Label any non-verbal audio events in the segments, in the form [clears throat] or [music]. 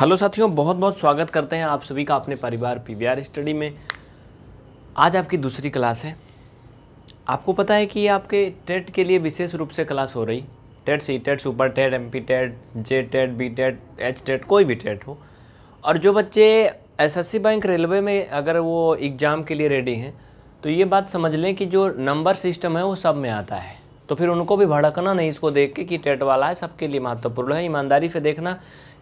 hello साथियों बहुत बहुत स्वागत करते हैं आप सभी का अपने परिवार पी स्टडी में आज आपकी दूसरी क्लास है आपको पता है कि आपके टेट के लिए विशेष रूप से क्लास हो रही TET C TET super TET M P TET J TET B TET H TET कोई भी टेट हो और जो बच्चे एसएससी बैंक रेलवे में अगर वो एग्ज़ाम के लिए रेडी हैं तो ये बात समझ लें कि जो नंबर सिस्टम है वो सब में आता है तो फिर उनको भी भड़कना नहीं इसको देख के कि टेट वाला है सबके लिए महत्वपूर्ण है ईमानदारी से देखना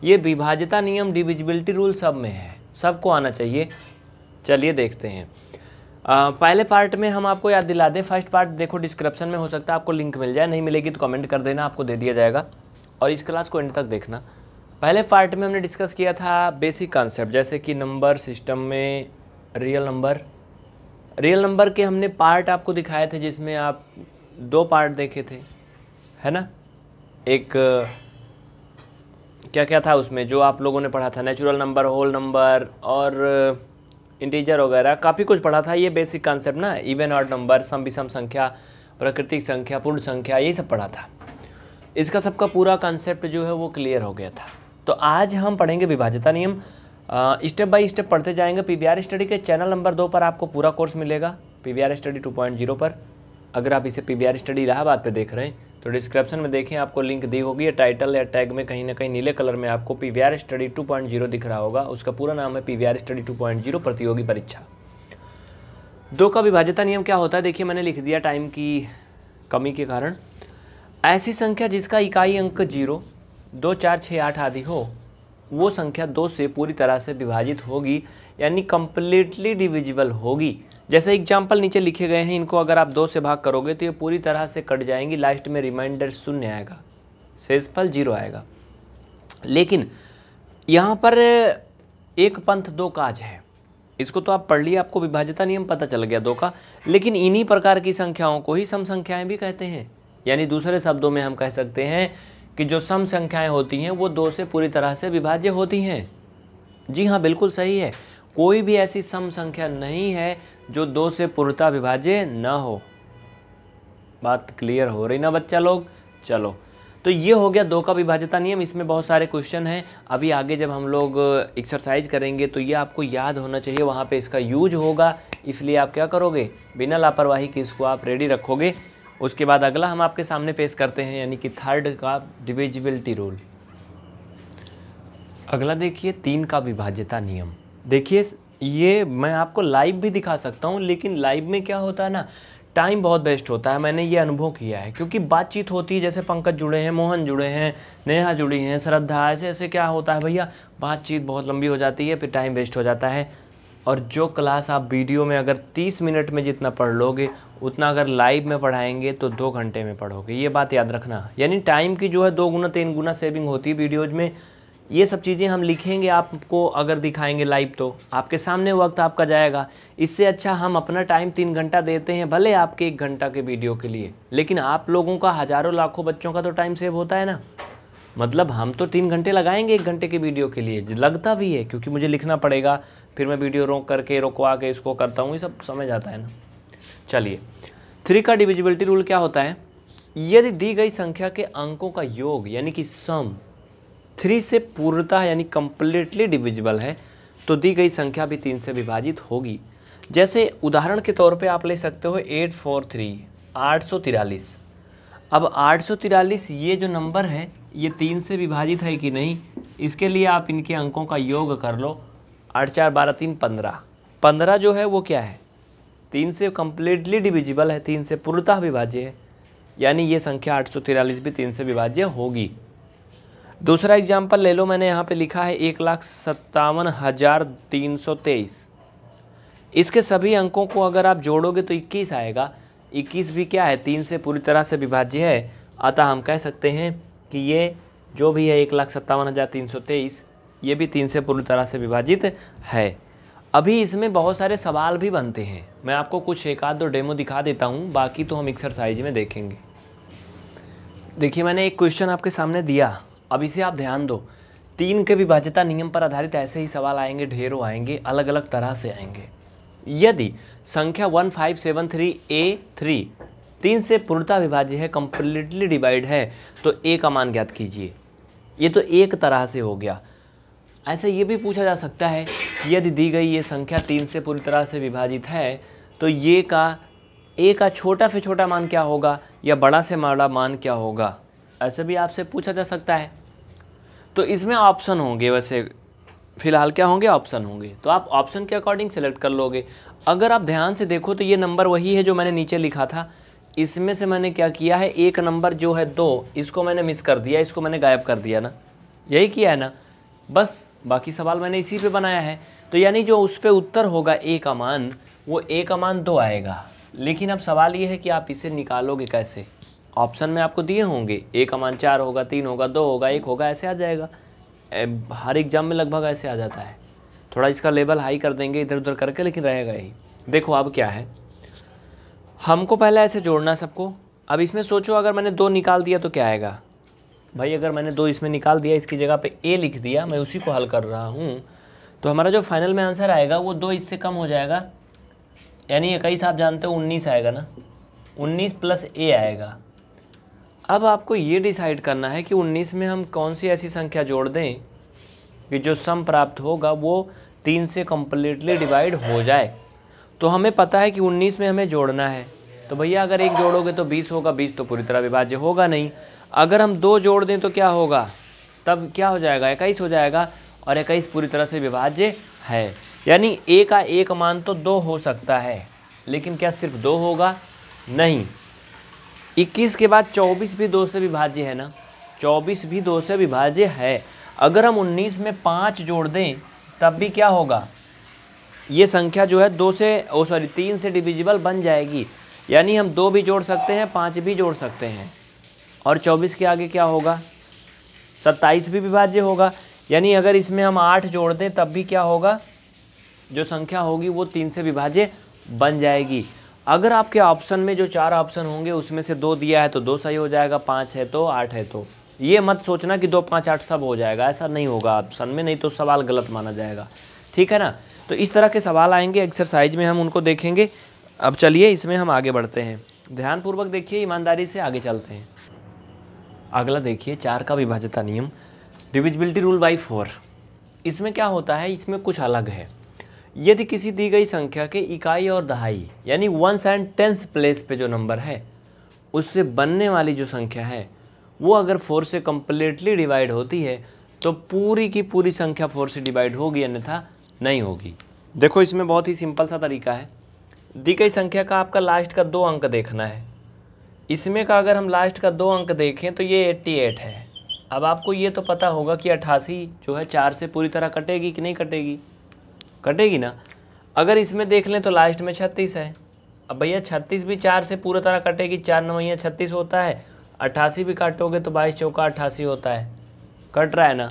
ये विभाज्यता नियम डिविजिबिलिटी रूल सब में है सबको आना चाहिए चलिए देखते हैं आ, पहले पार्ट में हम आपको याद दिला दें फर्स्ट पार्ट देखो डिस्क्रिप्शन में हो सकता है आपको लिंक मिल जाए नहीं मिलेगी तो कमेंट कर देना आपको दे दिया जाएगा और इस क्लास को एंड तक देखना पहले पार्ट में हमने डिस्कस किया था बेसिक कॉन्सेप्ट जैसे कि नंबर सिस्टम में रियल नंबर रियल नंबर के हमने पार्ट आपको दिखाए थे जिसमें आप दो पार्ट देखे थे है ना एक क्या क्या था उसमें जो आप लोगों ने पढ़ा था नेचुरल नंबर होल नंबर और इंटीजर वगैरह काफ़ी कुछ पढ़ा था ये बेसिक कॉन्सेप्ट ना इवन और नंबर सम विषम संख्या प्राकृतिक संख्या पूर्ण संख्या यही सब पढ़ा था इसका सबका पूरा कॉन्सेप्ट जो है वो क्लियर हो गया था तो आज हम पढ़ेंगे विभाज्यता नियम स्टेप बाय स्टेप पढ़ते जाएंगे पीवीआर स्टडी के चैनल नंबर दो पर आपको पूरा कोर्स मिलेगा पीवीआर स्टडी 2.0 पर अगर आप इसे पी वी स्टडी इलाहाबाद पर देख रहे हैं तो डिस्क्रिप्शन में देखें आपको लिंक दी होगी या टाइटल या टैग में कहीं ना कहीं नीले कलर में आपको पी स्टडी 2.0 दिख रहा होगा उसका पूरा नाम है पी स्टडी 2.0 प्रतियोगी परीक्षा दो का विभाज्यता नियम क्या होता है देखिए मैंने लिख दिया टाइम की कमी के कारण ऐसी संख्या जिसका इकाई अंक जीरो दो चार छः आठ आदि हो वो संख्या दो से पूरी तरह से विभाजित होगी यानी कम्प्लीटली डिविजिबल होगी जैसे एग्जाम्पल नीचे लिखे गए हैं इनको अगर आप दो से भाग करोगे तो ये पूरी तरह से कट जाएंगी लास्ट में रिमाइंडर शून्य आएगा शेषफल जीरो आएगा लेकिन यहाँ पर एक पंथ दो काज है इसको तो आप पढ़ लिए आपको विभाजिता नियम पता चल गया दो का लेकिन इन्हीं प्रकार की संख्याओं को ही सम संख्याएं भी कहते हैं यानी दूसरे शब्दों में हम कह सकते हैं कि जो सम संख्याएं होती हैं वो दो से पूरी तरह से विभाज्य होती हैं जी हाँ बिल्कुल सही है कोई भी ऐसी सम संख्या नहीं है जो दो से पूर्णता विभाज्य न हो बात क्लियर हो रही ना बच्चा लोग चलो तो ये हो गया दो का विभाज्यता नियम इसमें बहुत सारे क्वेश्चन हैं अभी आगे जब हम लोग एक्सरसाइज करेंगे तो ये आपको याद होना चाहिए वहाँ पे इसका यूज होगा इसलिए आप क्या करोगे बिना लापरवाही के इसको आप रेडी रखोगे उसके बाद अगला हम आपके सामने फेस करते हैं यानी कि थर्ड का डिविजिबिलिटी रूल अगला देखिए तीन का विभाज्यता नियम देखिए ये मैं आपको लाइव भी दिखा सकता हूँ लेकिन लाइव में क्या होता है ना टाइम बहुत बेस्ट होता है मैंने ये अनुभव किया है क्योंकि बातचीत होती है जैसे पंकज जुड़े हैं मोहन जुड़े हैं नेहा जुड़ी हैं श्रद्धा ऐसे ऐसे क्या होता है भैया बातचीत बहुत लंबी हो जाती है फिर टाइम वेस्ट हो जाता है और जो क्लास आप वीडियो में अगर 30 मिनट में जितना पढ़ लोगे उतना अगर लाइव में पढ़ाएंगे तो दो घंटे में पढ़ोगे ये बात याद रखना यानी टाइम की जो है दो गुना तीन गुना सेविंग होती है वीडियोज़ में ये सब चीज़ें हम लिखेंगे आपको अगर दिखाएंगे लाइव तो आपके सामने वक्त आपका जाएगा इससे अच्छा हम अपना टाइम तीन घंटा देते हैं भले आपके एक घंटा के वीडियो के लिए लेकिन आप लोगों का हज़ारों लाखों बच्चों का तो टाइम सेव होता है ना मतलब हम तो तीन घंटे लगाएंगे एक घंटे के वीडियो के लिए लगता भी है क्योंकि मुझे लिखना पड़ेगा फिर मैं वीडियो रोक करके रुकवा के इसको करता हूँ ये सब समझ आता है ना चलिए थ्री का डिविजिबिलिटी रूल क्या होता है यदि दी गई संख्या के अंकों का योग यानी कि सम थ्री से पूर्णता यानी कंप्लीटली डिविजिबल है तो दी गई संख्या भी तीन से विभाजित होगी जैसे उदाहरण के तौर पे आप ले सकते हो एट फोर थ्री आठ सौ तिरालीस अब आठ सौ तिरालीस ये जो नंबर है ये तीन से विभाजित है कि नहीं इसके लिए आप इनके अंकों का योग कर लो आठ चार बारह तीन पंद्रह पंद्रह जो है वो क्या है तीन से कम्प्लीटली डिविजिबल है तीन से पूर्णतः विभाज्य है यानी ये संख्या आठ सौ तिरालीस भी तीन से विभाज्य होगी दूसरा एग्जाम्पल ले लो मैंने यहाँ पे लिखा है एक लाख सत्तावन हज़ार तीन सौ तेईस इसके सभी अंकों को अगर आप जोड़ोगे तो इक्कीस आएगा इक्कीस भी क्या है तीन से पूरी तरह से विभाज्य है अतः हम कह सकते हैं कि ये जो भी है एक लाख सत्तावन हज़ार तीन सौ तेईस ये भी तीन से पूरी तरह से विभाजित है अभी इसमें बहुत सारे सवाल भी बनते हैं मैं आपको कुछ एक आध दो डेमो दिखा देता हूँ बाकी तो हम एक्सरसाइज में देखेंगे देखिए मैंने एक क्वेश्चन आपके सामने दिया अब इसे आप ध्यान दो तीन के विभाज्यता नियम पर आधारित ऐसे ही सवाल आएंगे ढेरों आएंगे अलग अलग तरह से आएंगे यदि संख्या one five seven three a three तीन से पूर्णता विभाज्य है कंप्लीटली डिवाइड है तो ए का मान ज्ञात कीजिए ये तो एक तरह से हो गया ऐसे ये भी पूछा जा सकता है यदि दी गई ये संख्या तीन से पूरी तरह से विभाजित है तो ये का ए का छोटा से छोटा मान क्या होगा या बड़ा से बड़ा मान क्या होगा ऐसे भी आपसे पूछा जा सकता है तो इसमें ऑप्शन होंगे वैसे फिलहाल क्या होंगे ऑप्शन होंगे तो आप ऑप्शन के अकॉर्डिंग सेलेक्ट कर लोगे अगर आप ध्यान से देखो तो ये नंबर वही है जो मैंने नीचे लिखा था इसमें से मैंने क्या किया है एक नंबर जो है दो इसको मैंने मिस कर दिया इसको मैंने गायब कर दिया ना यही किया है ना बस बाकी सवाल मैंने इसी पे बनाया है तो यानी जो उस पर उत्तर होगा ए का मान वो ए का मान दो तो आएगा लेकिन अब सवाल ये है कि आप इसे निकालोगे कैसे ऑप्शन में आपको दिए होंगे ए का मान चार होगा तीन होगा दो होगा एक होगा ऐसे आ जाएगा हर एग्जाम में लगभग ऐसे आ जाता है थोड़ा इसका लेवल हाई कर देंगे इधर उधर करके लेकिन रहेगा ही देखो अब क्या है हमको पहले ऐसे जोड़ना सबको अब इसमें सोचो अगर मैंने दो निकाल दिया तो क्या आएगा भाई अगर मैंने दो इसमें निकाल दिया इसकी जगह पे ए लिख दिया मैं उसी को हल कर रहा हूँ तो हमारा जो फाइनल में आंसर आएगा वो दो इससे कम हो जाएगा यानी इक्कीस आप जानते हो उन्नीस आएगा ना उन्नीस प्लस ए आएगा अब आपको ये डिसाइड करना है कि उन्नीस में हम कौन सी ऐसी संख्या जोड़ दें कि जो सम प्राप्त होगा वो तीन से कम्प्लीटली डिवाइड हो जाए तो हमें पता है कि उन्नीस में हमें जोड़ना है तो भैया अगर एक जोड़ोगे तो बीस होगा बीस तो पूरी तरह विभाज्य होगा नहीं अगर हम दो जोड़ दें तो क्या होगा तब क्या हो जाएगा इक्कीस हो जाएगा और इक्कीस पूरी तरह से विभाज्य है यानी ए का एक मान तो दो हो सकता है लेकिन क्या सिर्फ दो होगा नहीं इक्कीस के बाद चौबीस भी दो से विभाज्य है ना चौबीस भी दो से विभाज्य है अगर हम उन्नीस में पाँच जोड़ दें तब भी क्या होगा ये संख्या जो है दो से ओ सॉरी तीन से डिविजिबल बन जाएगी यानी हम दो भी जोड़ सकते हैं पाँच भी जोड़ सकते हैं और चौबीस के आगे क्या होगा सत्ताईस भी विभाज्य होगा यानी अगर इसमें हम आठ जोड़ दें तब भी क्या होगा जो संख्या होगी वो तीन से विभाज्य बन जाएगी अगर आपके ऑप्शन में जो चार ऑप्शन होंगे उसमें से दो दिया है तो दो सही हो जाएगा पाँच है तो आठ है तो ये मत सोचना कि दो पाँच आठ सब हो जाएगा ऐसा नहीं होगा ऑप्शन में नहीं तो सवाल गलत माना जाएगा ठीक है ना तो इस तरह के सवाल आएंगे एक्सरसाइज में हम उनको देखेंगे अब चलिए इसमें हम आगे बढ़ते हैं ध्यानपूर्वक देखिए ईमानदारी से आगे चलते हैं अगला देखिए चार का विभाजता नियम डिविजिबिलिटी रूल बाई फोर इसमें क्या होता है इसमें कुछ अलग है यदि किसी दी गई संख्या के इकाई और दहाई यानी वंस एंड टेंस प्लेस पे जो नंबर है उससे बनने वाली जो संख्या है वो अगर फोर से कम्प्लीटली डिवाइड होती है तो पूरी की पूरी संख्या फोर से डिवाइड होगी अन्यथा नहीं होगी देखो इसमें बहुत ही सिंपल सा तरीका है दी गई संख्या का आपका लास्ट का दो अंक देखना है इसमें का अगर हम लास्ट का दो अंक देखें तो ये एट्टी एट है अब आपको ये तो पता होगा कि अट्ठासी जो है चार से पूरी तरह कटेगी कि नहीं कटेगी कटेगी ना अगर इसमें देख लें तो लास्ट में छत्तीस है अब भैया छत्तीस भी चार से पूरी तरह कटेगी चार नवैया छत्तीस होता है अट्ठासी भी काटोगे तो बाईस चौका अट्ठासी होता है कट रहा है ना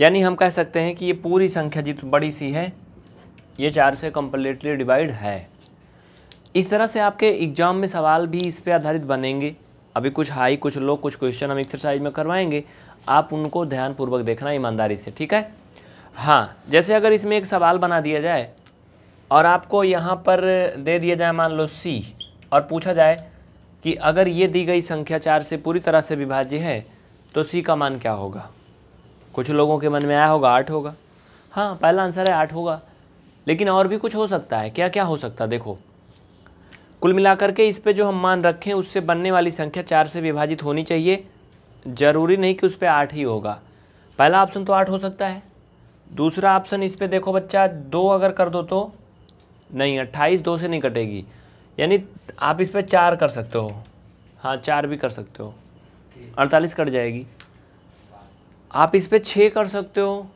यानी हम कह सकते हैं कि ये पूरी संख्या जित बड़ी सी है ये चार से कम्प्लीटली डिवाइड है इस तरह से आपके एग्ज़ाम में सवाल भी इस पर आधारित बनेंगे अभी कुछ हाई कुछ लो कुछ क्वेश्चन हम एक्सरसाइज में करवाएंगे आप उनको ध्यानपूर्वक देखना ईमानदारी से ठीक है हाँ जैसे अगर इसमें एक सवाल बना दिया जाए और आपको यहाँ पर दे दिया जाए मान लो सी और पूछा जाए कि अगर ये दी गई संख्या चार से पूरी तरह से विभाज्य है तो सी का मान क्या होगा कुछ लोगों के मन में आया होगा आठ होगा हाँ पहला आंसर है आठ होगा लेकिन और भी कुछ हो सकता है क्या क्या हो सकता है देखो कुल मिलाकर के इस पे जो हम मान रखें उससे बनने वाली संख्या चार से विभाजित होनी चाहिए ज़रूरी नहीं कि उस पर आठ ही होगा पहला ऑप्शन तो आठ हो सकता है दूसरा ऑप्शन इस पर देखो बच्चा दो अगर कर दो तो नहीं अट्ठाईस दो से नहीं कटेगी यानी आप इस पर चार कर सकते हो हाँ चार भी कर सकते हो अड़तालीस कट जाएगी आप इस पर छः कर सकते हो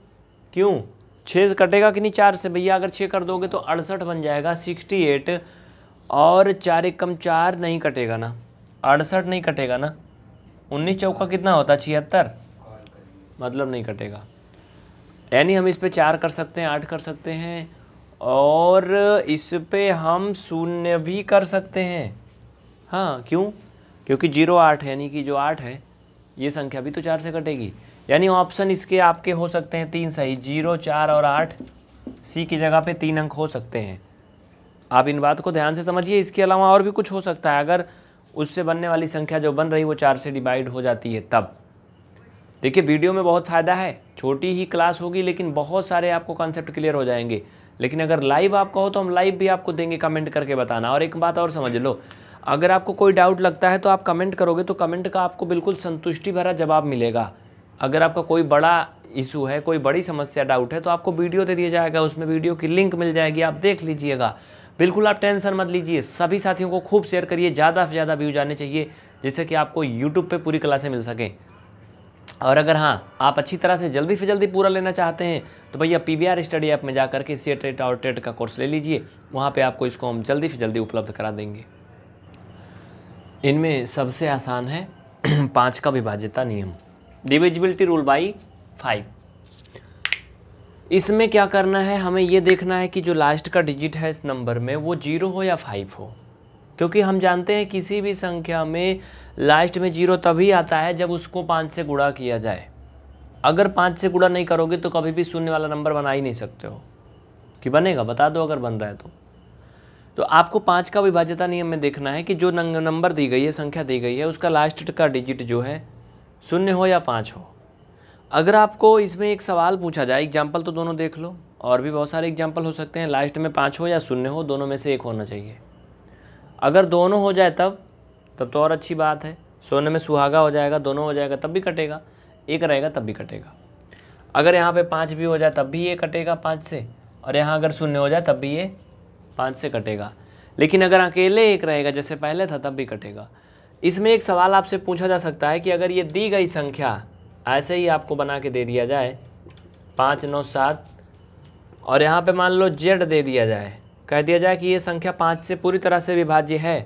क्यों छः से कटेगा कि नहीं चार से भैया अगर छः कर दोगे तो अड़सठ बन जाएगा सिक्सटी एट और चार एक कम चार नहीं कटेगा ना अड़सठ नहीं कटेगा ना उन्नीस चौका कितना होता छिहत्तर मतलब नहीं कटेगा यानी हम इस पे चार कर सकते हैं आठ कर सकते हैं और इस पे हम शून्य भी कर सकते हैं हाँ क्यों क्योंकि जीरो आठ यानी कि जो आठ है ये संख्या भी तो चार से कटेगी यानी ऑप्शन इसके आपके हो सकते हैं तीन सही जीरो चार और आठ सी की जगह पे तीन अंक हो सकते हैं आप इन बात को ध्यान से समझिए इसके अलावा और भी कुछ हो सकता है अगर उससे बनने वाली संख्या जो बन रही वो चार से डिवाइड हो जाती है तब देखिए वीडियो में बहुत फ़ायदा है छोटी ही क्लास होगी लेकिन बहुत सारे आपको कॉन्सेप्ट क्लियर हो जाएंगे लेकिन अगर लाइव आप कहो तो हम लाइव भी आपको देंगे कमेंट करके बताना और एक बात और समझ लो अगर आपको कोई डाउट लगता है तो आप कमेंट करोगे तो कमेंट का आपको बिल्कुल संतुष्टि भरा जवाब मिलेगा अगर आपका कोई बड़ा इशू है कोई बड़ी समस्या डाउट है तो आपको वीडियो दे दिया जाएगा उसमें वीडियो की लिंक मिल जाएगी आप देख लीजिएगा बिल्कुल आप टेंशन मत लीजिए सभी साथियों को खूब शेयर करिए ज़्यादा से ज़्यादा व्यूज आने चाहिए जिससे कि आपको यूट्यूब पर पूरी क्लासें मिल सकें और अगर हाँ आप अच्छी तरह से जल्दी से जल्दी पूरा लेना चाहते हैं तो भैया पी स्टडी ऐप में जा करके सी टेट e और टेट e का कोर्स ले लीजिए वहाँ पर आपको इसको हम जल्दी से जल्दी उपलब्ध करा देंगे इनमें सबसे आसान है [clears throat] पाँच का विभाज्यता नियम डिविजिबिलिटी रूल बाई फाइव इसमें क्या करना है हमें ये देखना है कि जो लास्ट का डिजिट है इस नंबर में वो जीरो हो या फाइव हो क्योंकि हम जानते हैं किसी भी संख्या में लास्ट में जीरो तभी आता है जब उसको पाँच से गुड़ा किया जाए अगर पाँच से गुड़ा नहीं करोगे तो कभी भी शून्य वाला नंबर बना ही नहीं सकते हो कि बनेगा बता दो अगर बन रहा है तो तो आपको पाँच का विभाज्यता नियम में देखना है कि जो नंबर दी गई है संख्या दी गई है उसका लास्ट का डिजिट जो है शून्य हो या पाँच हो अगर आपको इसमें एक सवाल पूछा जाए एग्जाम्पल तो दोनों देख लो और भी बहुत सारे एग्जाम्पल हो सकते हैं लास्ट में पाँच हो या शून्य हो दोनों में से एक होना चाहिए अगर दोनों हो जाए तब तब तो और अच्छी बात है सोने में सुहागा हो जाएगा दोनों हो जाएगा तब भी कटेगा एक रहेगा तब भी कटेगा अगर यहाँ पे पाँच भी हो जाए तब भी ये कटेगा पाँच से और यहाँ अगर शून्य हो जाए तब भी ये पाँच से कटेगा लेकिन अगर अकेले एक रहेगा जैसे पहले था तब भी कटेगा इसमें एक सवाल आपसे पूछा जा सकता है कि अगर ये दी गई संख्या ऐसे ही आपको बना के दे दिया जाए पाँच नौ सात और यहाँ पे मान लो जेड दे दिया जाए कह दिया जाए कि ये संख्या पाँच से पूरी तरह से विभाज्य है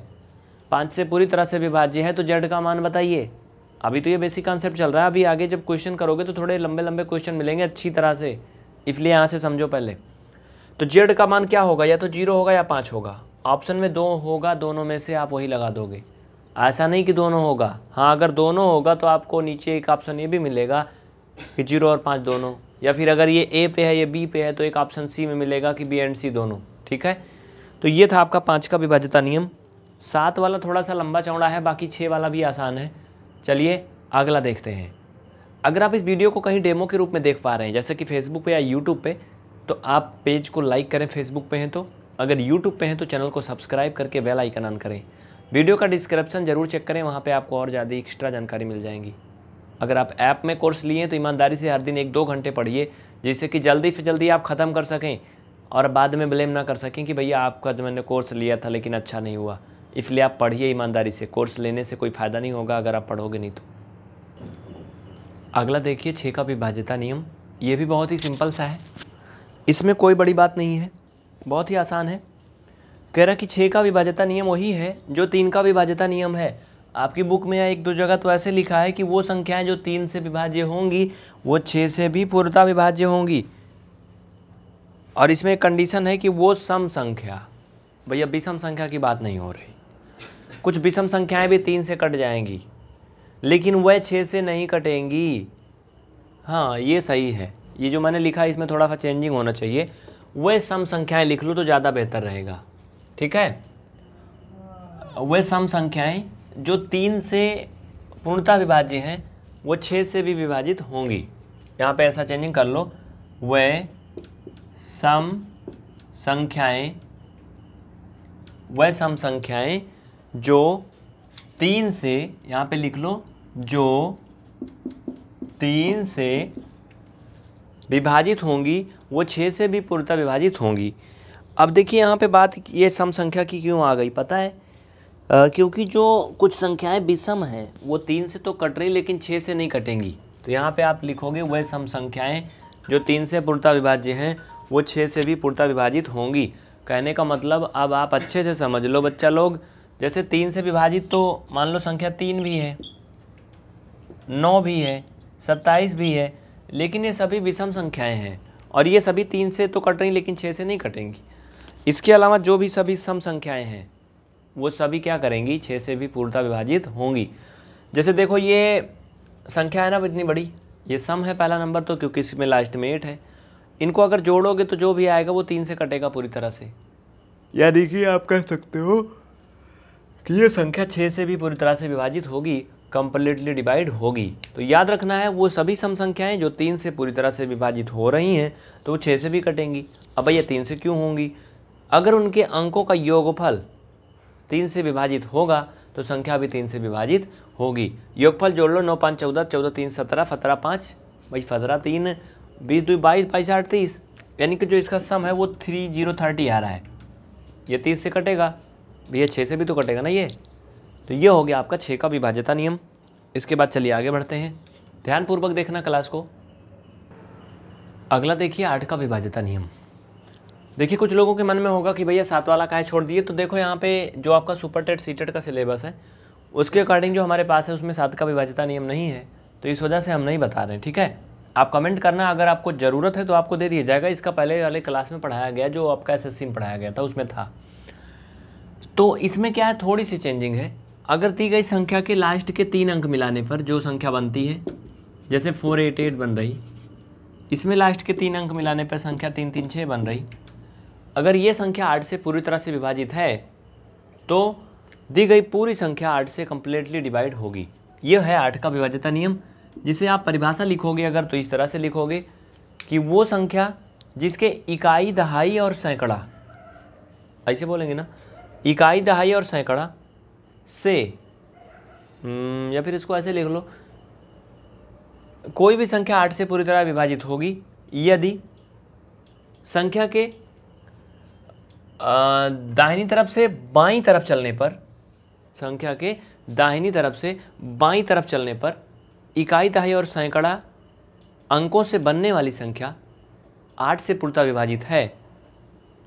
पाँच से पूरी तरह से विभाज्य है तो जेड का मान बताइए अभी तो ये बेसिक कॉन्सेप्ट चल रहा है अभी आगे जब क्वेश्चन करोगे तो थोड़े लंबे लंबे क्वेश्चन मिलेंगे अच्छी तरह से इसलिए यहाँ से समझो पहले तो जेड का मान क्या होगा या तो जीरो होगा या पाँच होगा ऑप्शन में दो होगा दोनों में से आप वही लगा दोगे ऐसा नहीं कि दोनों होगा हाँ अगर दोनों होगा तो आपको नीचे एक ऑप्शन ये भी मिलेगा कि जीरो और पाँच दोनों या फिर अगर ये ए पे है या बी पे है तो एक ऑप्शन सी में मिलेगा कि बी एंड सी दोनों ठीक है तो ये था आपका पाँच का विभाज्यता नियम सात वाला थोड़ा सा लंबा चौड़ा है बाकी छः वाला भी आसान है चलिए अगला देखते हैं अगर आप इस वीडियो को कहीं डेमो के रूप में देख पा रहे हैं जैसे कि फेसबुक पे या यूट्यूब पे तो आप पेज को लाइक करें फेसबुक पे हैं तो अगर यूट्यूब पे हैं तो चैनल को सब्सक्राइब करके बेल आइकन ऑन करें वीडियो का डिस्क्रिप्शन जरूर चेक करें वहाँ पे आपको और ज़्यादा एक्स्ट्रा जानकारी मिल जाएंगी अगर आप ऐप में कोर्स लिए तो ईमानदारी से हर दिन एक दो घंटे पढ़िए जिससे कि जल्दी से जल्दी आप ख़त्म कर सकें और बाद में ब्लेम ना कर सकें कि भैया आपका जो तो मैंने कोर्स लिया था लेकिन अच्छा नहीं हुआ इसलिए आप पढ़िए ईमानदारी से कोर्स लेने से कोई फ़ायदा नहीं होगा अगर आप पढ़ोगे नहीं तो अगला देखिए छः का विभाज्यता नियम ये भी बहुत ही सिंपल सा है इसमें कोई बड़ी बात नहीं है बहुत ही आसान है कह रहा कि छः का विभाज्यता नियम वही है जो तीन का विभाज्यता नियम है आपकी बुक में एक दो जगह तो ऐसे लिखा है कि वो संख्याएं जो तीन से विभाज्य होंगी वो छः से भी पूर्णता विभाज्य होंगी और इसमें कंडीशन है कि वो सम संख्या भैया विषम संख्या की बात नहीं हो रही कुछ विषम संख्याएं भी तीन से कट जाएंगी लेकिन वह छः से नहीं कटेंगी हाँ ये सही है ये जो मैंने लिखा है इसमें थोड़ा सा चेंजिंग होना चाहिए वह सम संख्याएं लिख लो तो ज़्यादा बेहतर रहेगा ठीक है वे सम संख्याएं जो तीन से पूर्णता विभाज्य हैं वो छः से भी विभाजित होंगी यहाँ पे ऐसा चेंजिंग कर लो वे सम संख्याएं वह सम संख्याएं जो तीन से यहाँ पे लिख लो जो तीन से विभाजित होंगी वो छः से भी पूर्णता विभाजित होंगी अब देखिए यहाँ पे बात ये सम संख्या की क्यों आ गई पता है आ, क्योंकि जो कुछ संख्याएं विषम हैं वो तीन से तो कट रही लेकिन छः से नहीं कटेंगी तो यहाँ पे आप लिखोगे वह सम संख्याएं जो तीन से पूर्णता विभाज्य हैं वो छः से भी पूर्णता विभाजित होंगी कहने का मतलब अब आप अच्छे से समझ लो बच्चा लोग जैसे तीन से विभाजित तो मान लो संख्या तीन भी है नौ भी है सत्ताईस भी है लेकिन ये सभी विषम संख्याएं हैं और ये सभी तीन से तो कट रही लेकिन छः से नहीं कटेंगी इसके अलावा जो भी सभी सम संख्याएं हैं वो सभी क्या करेंगी छः से भी पूर्णता विभाजित होंगी जैसे देखो ये संख्या है ना इतनी बड़ी ये सम है पहला नंबर तो क्योंकि इसमें लास्ट में एट है इनको अगर जोड़ोगे तो जो भी आएगा वो तीन से कटेगा पूरी तरह से यानी कि आप कह सकते हो कि ये संख्या छः से भी पूरी तरह से विभाजित होगी कम्प्लीटली डिवाइड होगी तो याद रखना है वो सभी सम संख्याएं जो तीन से पूरी तरह से विभाजित हो रही हैं तो वो छः से भी कटेंगी अब भैया तीन से क्यों होंगी अगर उनके अंकों का योगफल तीन से विभाजित होगा तो संख्या भी तीन से विभाजित होगी योगफल जोड़ लो नौ पाँच चौदह चौदह तीन सत्रह सत्रह पाँच भाई सत्रह तीन बीस दो बाईस बाईस अड़तीस यानी कि जो इसका सम है वो थ्री जीरो थर्टी आ रहा है ये तीस से कटेगा भैया छः से भी तो कटेगा ना ये तो ये हो गया आपका छः का विभाज्यता नियम इसके बाद चलिए आगे बढ़ते हैं ध्यानपूर्वक देखना क्लास को अगला देखिए आठ का विभाज्यता नियम देखिए कुछ लोगों के मन में होगा कि भैया सात वाला है छोड़ दिए तो देखो यहाँ पे जो आपका सुपर टेट सी टेट का सिलेबस है उसके अकॉर्डिंग जो हमारे पास है उसमें सात का विभाज्यता नियम नहीं है तो इस वजह से हम नहीं बता रहे हैं ठीक है आप कमेंट करना अगर आपको ज़रूरत है तो आपको दे दिया जाएगा इसका पहले वाले क्लास में पढ़ाया गया जो आपका एस में पढ़ाया गया था उसमें था तो इसमें क्या है थोड़ी सी चेंजिंग है अगर दी गई संख्या के लास्ट के तीन अंक मिलाने पर जो संख्या बनती है जैसे फोर एट एट बन रही इसमें लास्ट के तीन अंक मिलाने पर संख्या तीन तीन छः बन रही अगर ये संख्या आठ से पूरी तरह से विभाजित है तो दी गई पूरी संख्या आठ से कम्प्लीटली डिवाइड होगी यह है आठ का विभाज्यता नियम जिसे आप परिभाषा लिखोगे अगर तो इस तरह से लिखोगे कि वो संख्या जिसके इकाई दहाई और सैकड़ा ऐसे बोलेंगे ना इकाई दहाई और सैकड़ा से हम्म, या फिर इसको ऐसे लिख लो कोई भी संख्या आठ से पूरी तरह विभाजित होगी यदि संख्या के दाहिनी तरफ से बाई तरफ चलने पर संख्या के दाहिनी तरफ से बाई तरफ चलने पर इकाई दहाई और सैकड़ा अंकों से बनने वाली संख्या आठ से पूर्णता विभाजित है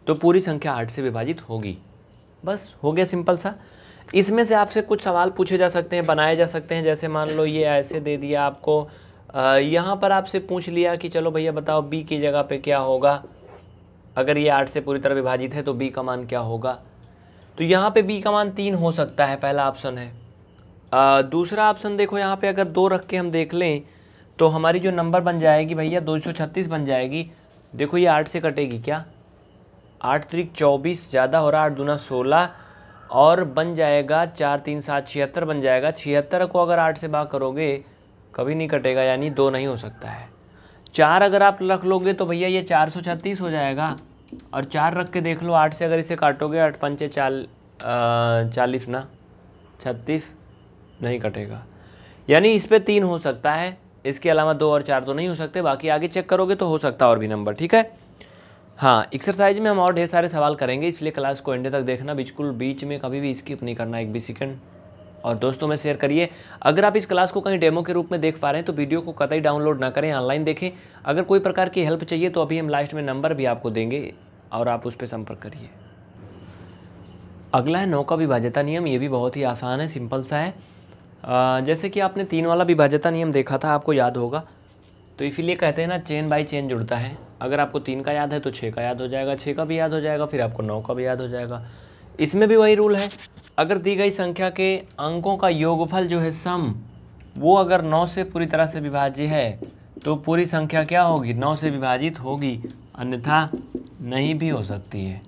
तो पूरी संख्या आठ से विभाजित होगी बस हो गया सिंपल सा इसमें से आपसे कुछ सवाल पूछे जा सकते हैं बनाए जा सकते हैं जैसे मान लो ये ऐसे दे दिया आपको यहाँ पर आपसे पूछ लिया कि चलो भैया बताओ बी की जगह पे क्या होगा अगर ये आठ से पूरी तरह विभाजित है तो बी का मान क्या होगा तो यहाँ पे बी का मान तीन हो सकता है पहला ऑप्शन है आ, दूसरा ऑप्शन देखो यहाँ पे अगर दो रख के हम देख लें तो हमारी जो नंबर बन जाएगी भैया दो सौ छत्तीस बन जाएगी देखो ये आठ से कटेगी क्या आठ तरीक चौबीस ज़्यादा हो रहा आठ दूना सोलह और बन जाएगा चार तीन सात छिहत्तर बन जाएगा छिहत्तर को अगर आठ से बाग करोगे कभी नहीं कटेगा यानी दो नहीं हो सकता है चार अगर आप रख लोगे तो भैया ये चार सौ छत्तीस हो जाएगा और चार रख के देख लो आठ से अगर इसे काटोगे आठ पंचे चाल चालीस ना छत्तीस नहीं कटेगा यानी इस पर तीन हो सकता है इसके अलावा दो और चार तो नहीं हो सकते बाकी आगे चेक करोगे तो हो सकता है और भी नंबर ठीक है हाँ एक्सरसाइज में हम और ढेर सारे सवाल करेंगे इसलिए क्लास को एंड तक देखना बिल्कुल बीच में कभी भी स्किप नहीं करना एक भी सेकंड और दोस्तों में शेयर करिए अगर आप इस क्लास को कहीं डेमो के रूप में देख पा रहे हैं तो वीडियो को कतई डाउनलोड ना करें ऑनलाइन देखें अगर कोई प्रकार की हेल्प चाहिए तो अभी हम लास्ट में नंबर भी आपको देंगे और आप उस पर संपर्क करिए अगला है नौ का विभाज्यता नियम ये भी बहुत ही आसान है सिंपल सा है आ, जैसे कि आपने तीन वाला विभाज्यता नियम देखा था आपको याद होगा तो इसीलिए कहते हैं ना चेन बाय चेन जुड़ता है अगर आपको तीन का याद है तो छः का याद हो जाएगा छः का भी याद हो जाएगा फिर आपको नौ का भी याद हो जाएगा इसमें भी वही रूल है अगर दी गई संख्या के अंकों का योगफल जो है सम वो अगर नौ से पूरी तरह से विभाज्य है तो पूरी संख्या क्या होगी नौ से विभाजित होगी अन्यथा नहीं भी हो सकती है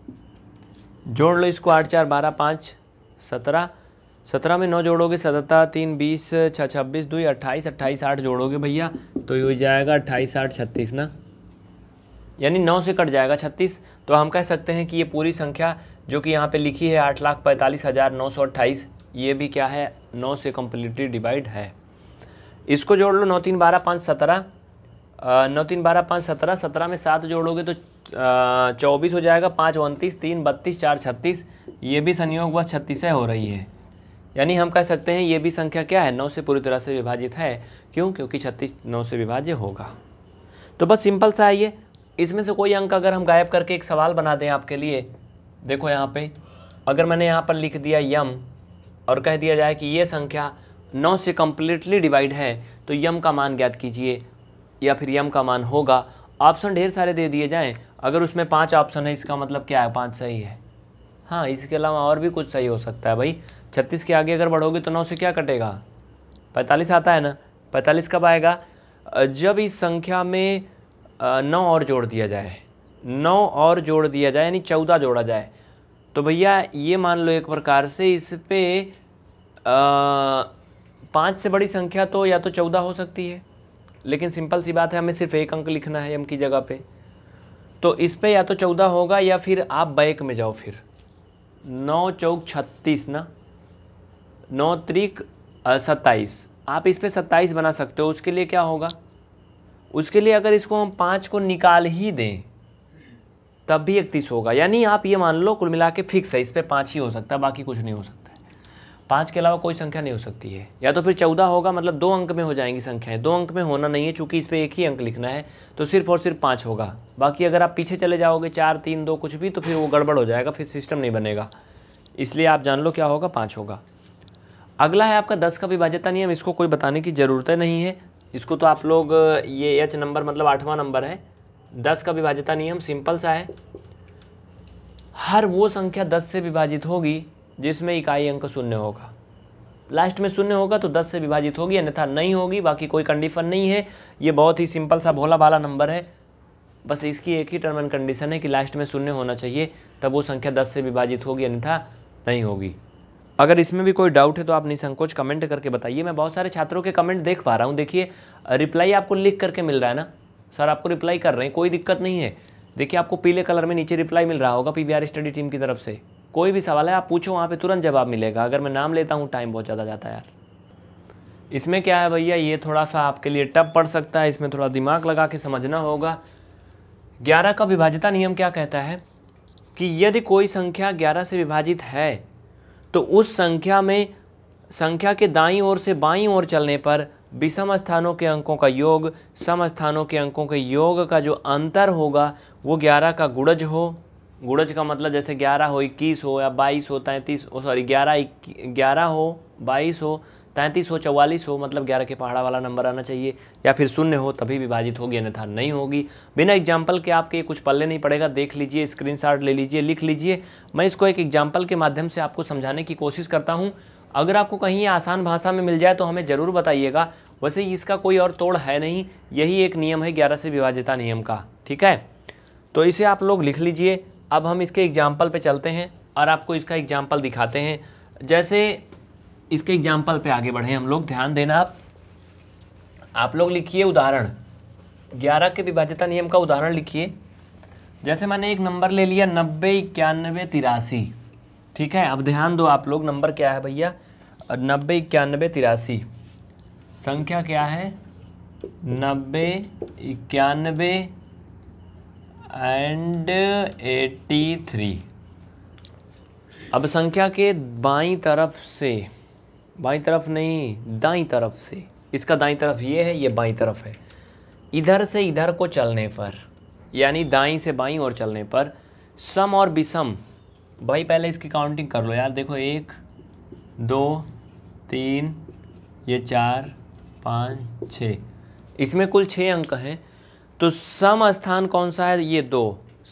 जोड़ लो इसको आठ चार बारह पाँच सत्रह सत्रह में नौ जोड़ोगे सतहत्तर तीन बीस छः छब्बीस दुई अट्ठाईस अट्ठाईस आठ जोड़ोगे भैया तो ये हो जाएगा अट्ठाईस आठ छत्तीस ना यानी नौ से कट जाएगा छत्तीस तो हम कह सकते हैं कि ये पूरी संख्या जो कि यहाँ पे लिखी है आठ लाख पैंतालीस हज़ार नौ सौ अट्ठाईस ये भी क्या है नौ से कम्प्लीटली डिवाइड है इसको जोड़ लो नौ तीन बारह पाँच सत्रह नौ तीन बारह पाँच सत्रह सत्रह में सात जोड़ोगे तो चौबीस हो जाएगा पाँच उनतीस तीन बत्तीस चार छत्तीस ये भी संयोग व छत्तीसें हो रही है यानी हम कह सकते हैं ये भी संख्या क्या है नौ से पूरी तरह से विभाजित है क्यों क्योंकि छत्तीस नौ से विभाज्य होगा तो बस सिंपल सा है ये इसमें से कोई अंक अगर हम गायब करके एक सवाल बना दें आपके लिए देखो यहाँ पे अगर मैंने यहाँ पर लिख दिया यम और कह दिया जाए कि ये संख्या नौ से कम्प्लीटली डिवाइड है तो यम का मान ज्ञात कीजिए या फिर यम का मान होगा ऑप्शन ढेर सारे दे दिए जाएँ अगर उसमें पाँच ऑप्शन है इसका मतलब क्या है पाँच सही है हाँ इसके अलावा और भी कुछ सही हो सकता है भाई छत्तीस के आगे अगर बढ़ोगे तो नौ से क्या कटेगा पैंतालीस आता है ना पैंतालीस कब आएगा जब इस संख्या में नौ और जोड़ दिया जाए नौ और जोड़ दिया जाए यानी चौदह जोड़ा जाए तो भैया ये मान लो एक प्रकार से इस पर पाँच से बड़ी संख्या तो या तो चौदह हो सकती है लेकिन सिंपल सी बात है हमें सिर्फ एक अंक लिखना है एम की जगह पे तो इस पर या तो चौदह होगा या फिर आप बैक में जाओ फिर नौ चौक छत्तीस ना नौ त्रिक सत्ताईस आप इस पर सत्ताईस बना सकते हो उसके लिए क्या होगा उसके लिए अगर इसको हम पाँच को निकाल ही दें तब भी इकतीस होगा यानी आप ये मान लो कुल मिला के फिक्स है इस पर पाँच ही हो सकता है बाकी कुछ नहीं हो सकता है पाँच के अलावा कोई संख्या नहीं हो सकती है या तो फिर चौदह होगा मतलब दो अंक में हो जाएंगी संख्याएं दो अंक में होना नहीं है चूँकि इस पर एक ही अंक लिखना है तो सिर्फ और सिर्फ पाँच होगा बाकी अगर आप पीछे चले जाओगे चार तीन दो कुछ भी तो फिर वो गड़बड़ हो जाएगा फिर सिस्टम नहीं बनेगा इसलिए आप जान लो क्या होगा पाँच होगा अगला है आपका दस का विभाज्यता नियम इसको कोई बताने की ज़रूरत नहीं है इसको तो आप लोग ये एच नंबर मतलब आठवां नंबर है दस का विभाजिता नियम सिंपल सा है हर वो संख्या दस से विभाजित होगी जिसमें इकाई अंक शून्य होगा लास्ट में शून्य होगा तो दस से विभाजित होगी अन्यथा नहीं होगी बाकी कोई कंडीशन नहीं है ये बहुत ही सिंपल सा भोला भाला नंबर है बस इसकी एक ही टर्म एंड कंडीशन है कि लास्ट में शून्य होना चाहिए तब वो संख्या दस से विभाजित होगी अन्यथा नहीं होगी अगर इसमें भी कोई डाउट है तो आप निसंकोच कमेंट करके बताइए मैं बहुत सारे छात्रों के कमेंट देख पा रहा हूँ देखिए रिप्लाई आपको लिख करके मिल रहा है ना सर आपको रिप्लाई कर रहे हैं कोई दिक्कत नहीं है देखिए आपको पीले कलर में नीचे रिप्लाई मिल रहा होगा पी स्टडी टीम की तरफ से कोई भी सवाल है आप पूछो वहाँ पे तुरंत जवाब मिलेगा अगर मैं नाम लेता हूँ टाइम बहुत ज़्यादा जाता है यार इसमें क्या है भैया ये थोड़ा सा आपके लिए टप पड़ सकता है इसमें थोड़ा दिमाग लगा के समझना होगा ग्यारह का विभाजिता नियम क्या कहता है कि यदि कोई संख्या ग्यारह से विभाजित है तो उस संख्या में संख्या के दाईं ओर से बाईं ओर चलने पर विषम स्थानों के अंकों का योग सम स्थानों के अंकों के योग का जो अंतर होगा वो ग्यारह का गुड़ज हो गुड़ज का मतलब जैसे ग्यारह हो इक्कीस हो या बाईस हो तैंतीस हो सॉरी ग्यारह ग्यारह हो बाईस हो तैंतीस हो चौवालीस हो मतलब ग्यारह के पहाड़ा वाला नंबर आना चाहिए या फिर शून्य हो तभी विभाजित होगी अन्यथा नहीं होगी बिना एग्जाम्पल के आपके कुछ पल्ले नहीं पड़ेगा देख लीजिए स्क्रीन ले लीजिए लिख लीजिए मैं इसको एक एग्जाम्पल के माध्यम से आपको समझाने की कोशिश करता हूँ अगर आपको कहीं आसान भाषा में मिल जाए तो हमें ज़रूर बताइएगा वैसे इसका कोई और तोड़ है नहीं यही एक नियम है ग्यारह से विभाजिता नियम का ठीक है तो इसे आप लोग लिख लीजिए अब हम इसके एग्जाम्पल पर चलते हैं और आपको इसका एग्जाम्पल दिखाते हैं जैसे इसके एग्जाम्पल पर आगे बढ़ें हम लोग ध्यान देना आप आप लोग लिखिए उदाहरण ग्यारह के विभाज्यता नियम का उदाहरण लिखिए जैसे मैंने एक नंबर ले लिया नब्बे इक्यानवे तिरासी ठीक है अब ध्यान दो आप लोग नंबर क्या है भैया नब्बे इक्यानबे तिरासी संख्या क्या है नब्बे इक्यानबे एंड एटी थ्री अब संख्या के बाई तरफ से बाई तरफ नहीं दाई तरफ से इसका दाई तरफ ये है ये बाई तरफ है इधर से इधर को चलने पर यानी दाई से बाई और चलने पर सम और विषम भाई पहले इसकी काउंटिंग कर लो यार देखो एक दो तीन ये चार पाँच छ इसमें कुल छः अंक हैं तो सम स्थान कौन सा है ये दो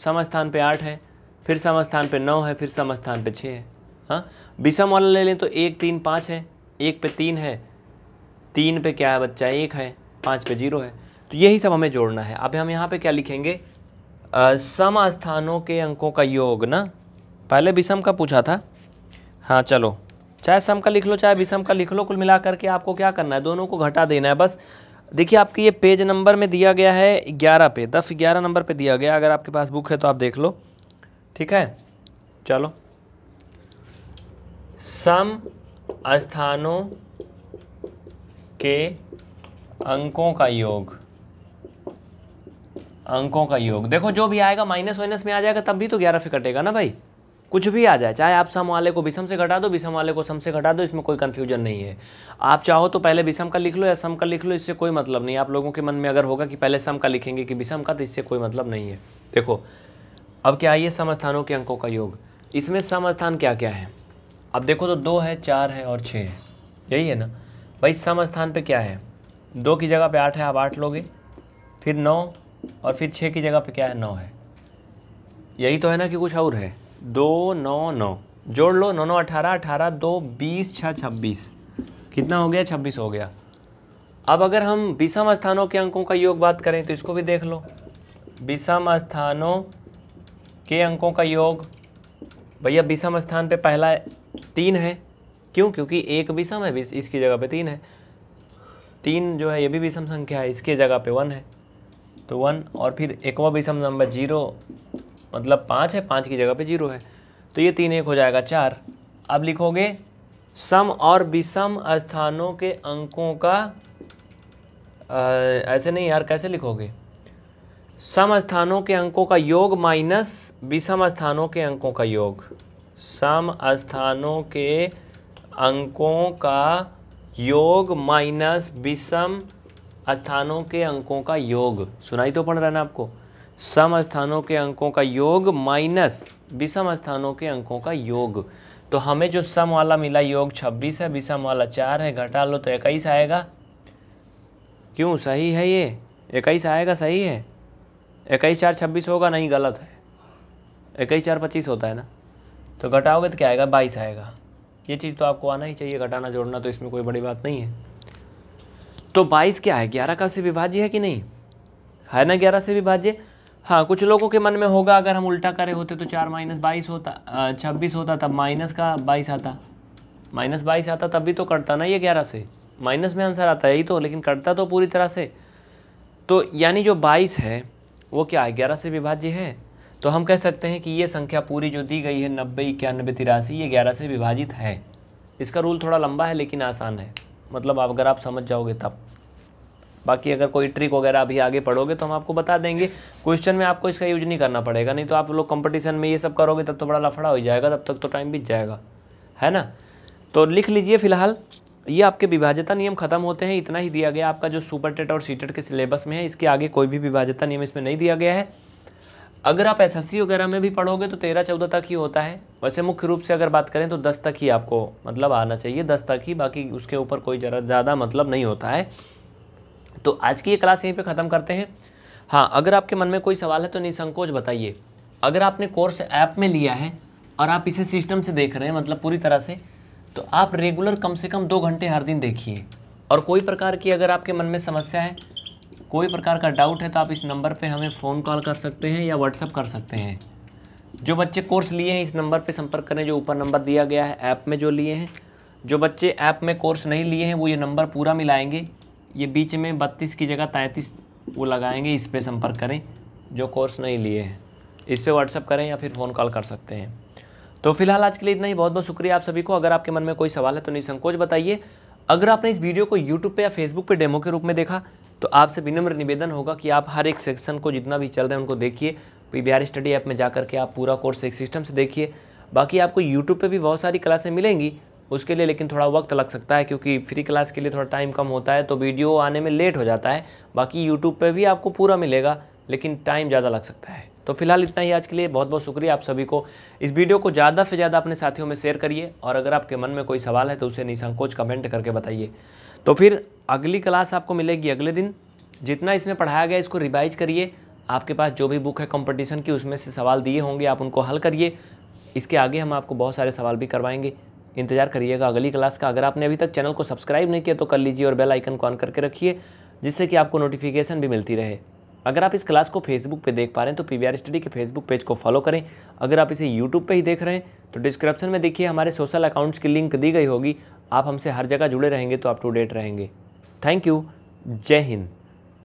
सम स्थान पे आठ है फिर सम स्थान पे नौ है फिर सम स्थान पे छः है हाँ विषम वाला ले लें तो एक तीन पाँच है एक पे तीन है तीन पे क्या है बच्चा एक है पाँच पे जीरो है तो यही सब हमें जोड़ना है अब हम यहाँ पे क्या लिखेंगे सम स्थानों के अंकों का योग ना पहले विषम का पूछा था हाँ चलो चाहे सम का लिख लो चाहे विषम का लिख लो कुल मिला करके आपको क्या करना है दोनों को घटा देना है बस देखिए आपके ये पेज नंबर में दिया गया है ग्यारह पे दस ग्यारह नंबर पे दिया गया अगर आपके पास बुक है तो आप देख लो ठीक है चलो सम स्थानों के अंकों का योग अंकों का योग देखो जो भी आएगा माइनस वाइनस में आ जाएगा तब भी तो ग्यारह से कटेगा ना भाई कुछ भी आ जाए चाहे आप सम वाले को विषम से घटा दो विषम वाले को सम से घटा दो इसमें कोई कन्फ्यूजन नहीं है आप चाहो तो पहले विषम का लिख लो या सम का लिख लो इससे कोई मतलब नहीं आप लोगों के मन में अगर होगा कि पहले सम का लिखेंगे कि विषम का तो इससे कोई मतलब नहीं है देखो अब क्या आइए समस्थानों के अंकों का योग इसमें समस्थान क्या क्या है अब देखो तो दो है चार है और छः है यही है ना भाई सम स्थान पर क्या है दो की जगह पर आठ है आप आठ लोगे फिर नौ और फिर छः की जगह पर क्या है नौ है यही तो है ना कि कुछ और है दो नौ नौ जोड़ लो नौ नौ अठारह अठारह दो बीस छः छब्बीस कितना हो गया छब्बीस हो गया अब अगर हम बीसम स्थानों के अंकों का योग बात करें तो इसको भी देख लो बीसम स्थानों के अंकों का योग भैया विषम स्थान पे पहला तीन है क्यों क्योंकि एक विषम है बीस इसकी जगह पे तीन है तीन जो है ये भी विषम संख्या है इसकी जगह पे वन है तो वन और फिर एकवा विषम नंबर जीरो मतलब पाँच है पाँच की जगह पे जीरो है तो ये तीन एक हो जाएगा चार अब लिखोगे सम और विषम स्थानों के अंकों का आ, ऐसे नहीं यार कैसे लिखोगे सम स्थानों के अंकों का योग माइनस विषम स्थानों के अंकों का योग सम स्थानों के अंकों का योग माइनस विषम स्थानों के अंकों का योग सुनाई तो पड़ रहा है ना आपको सम स्थानों के अंकों का योग माइनस विषम स्थानों के अंकों का योग तो हमें जो सम वाला मिला योग छब्बीस है विषम वाला चार है घटा लो तो इक्कीस आएगा क्यों सही है ये इक्कीस आएगा सही है इक्कीस चार छब्बीस होगा नहीं गलत है इक्कीस चार पच्चीस होता है ना तो घटाओगे तो क्या आएगा बाईस आएगा ये चीज़ तो आपको आना ही चाहिए घटाना जोड़ना तो इसमें कोई बड़ी बात नहीं है तो बाईस क्या है ग्यारह का से विभाज्य है कि नहीं है ना ग्यारह से विभाज्य हाँ कुछ लोगों के मन में होगा अगर हम उल्टा करे होते तो चार माइनस बाईस होता छब्बीस होता तब माइनस का बाईस आता माइनस बाईस आता तब भी तो कटता ना ये ग्यारह से माइनस में आंसर आता है तो लेकिन कटता तो पूरी तरह से तो यानी जो बाईस है वो क्या है ग्यारह से विभाज्य है तो हम कह सकते हैं कि ये संख्या पूरी जो दी गई है नब्बे इक्यानबे तिरासी ये ग्यारह से विभाजित है इसका रूल थोड़ा लंबा है लेकिन आसान है मतलब अगर आप समझ जाओगे तब बाकी अगर कोई ट्रिक वगैरह अभी आगे पढ़ोगे तो हम आपको बता देंगे क्वेश्चन में आपको इसका यूज नहीं करना पड़ेगा नहीं तो आप लोग कंपटीशन में ये सब करोगे तब तो बड़ा लफड़ा हो जाएगा तब तक तो टाइम बीत जाएगा है ना तो लिख लीजिए फिलहाल ये आपके विभाज्यता नियम खत्म होते हैं इतना ही दिया गया आपका जो सुपर टेट और सीटेट के सिलेबस में है इसके आगे कोई भी विभाज्यता नियम इसमें नहीं दिया गया है अगर आप एस वगैरह में भी पढ़ोगे तो तेरह चौदह तक ही होता है वैसे मुख्य रूप से अगर बात करें तो दस तक ही आपको मतलब आना चाहिए दस तक ही बाकी उसके ऊपर कोई ज़रा ज़्यादा मतलब नहीं होता है तो आज की ये क्लास यहीं पे ख़त्म करते हैं हाँ अगर आपके मन में कोई सवाल है तो निसंकोच बताइए अगर आपने कोर्स ऐप में लिया है और आप इसे सिस्टम से देख रहे हैं मतलब पूरी तरह से तो आप रेगुलर कम से कम दो घंटे हर दिन देखिए और कोई प्रकार की अगर आपके मन में समस्या है कोई प्रकार का डाउट है तो आप इस नंबर पर हमें फ़ोन कॉल कर सकते हैं या व्हाट्सअप कर सकते हैं जो बच्चे कोर्स लिए हैं इस नंबर पर संपर्क करें जो ऊपर नंबर दिया गया है ऐप में जो लिए हैं जो बच्चे ऐप में कोर्स नहीं लिए हैं वो ये नंबर पूरा मिलाएंगे ये बीच में बत्तीस की जगह तैंतीस वो लगाएंगे इस पर संपर्क करें जो कोर्स नहीं लिए हैं इस पर व्हाट्सअप करें या फिर फ़ोन कॉल कर सकते हैं तो फिलहाल आज के लिए इतना ही बहुत बहुत शुक्रिया आप सभी को अगर आपके मन में कोई सवाल है तो निसंकोच बताइए अगर आपने इस वीडियो को यूट्यूब पे या फेसबुक पे डेमो के रूप में देखा तो आपसे विनम्र निवेदन होगा कि आप हर एक सेक्शन को जितना भी चल रहा है उनको देखिए पी बी स्टडी ऐप में जा करके आप पूरा कोर्स एक सिस्टम से देखिए बाकी आपको यूट्यूब पर भी बहुत सारी क्लासें मिलेंगी उसके लिए लेकिन थोड़ा वक्त लग सकता है क्योंकि फ्री क्लास के लिए थोड़ा टाइम कम होता है तो वीडियो आने में लेट हो जाता है बाकी यूट्यूब पर भी आपको पूरा मिलेगा लेकिन टाइम ज़्यादा लग सकता है तो फिलहाल इतना ही आज के लिए बहुत बहुत शुक्रिया आप सभी को इस वीडियो को ज़्यादा से ज़्यादा अपने साथियों में शेयर करिए और अगर आपके मन में कोई सवाल है तो उसे निसंकोच कमेंट करके बताइए तो फिर अगली क्लास आपको मिलेगी अगले दिन जितना इसमें पढ़ाया गया इसको रिवाइज करिए आपके पास जो भी बुक है कंपटीशन की उसमें से सवाल दिए होंगे आप उनको हल करिए इसके आगे हम आपको बहुत सारे सवाल भी करवाएंगे इंतज़ार करिएगा अगली क्लास का अगर आपने अभी तक चैनल को सब्सक्राइब नहीं किया तो कर लीजिए और बेल आइकन को ऑन करके रखिए जिससे कि आपको नोटिफिकेशन भी मिलती रहे अगर आप इस क्लास को फेसबुक पे देख पा रहे हैं तो पी स्टडी के फेसबुक पेज को फॉलो करें अगर आप इसे यूट्यूब पे ही देख रहे हैं तो डिस्क्रिप्शन में देखिए हमारे सोशल अकाउंट्स की लिंक दी गई होगी आप हमसे हर जगह जुड़े रहेंगे तो आप टू डेट रहेंगे थैंक यू जय हिंद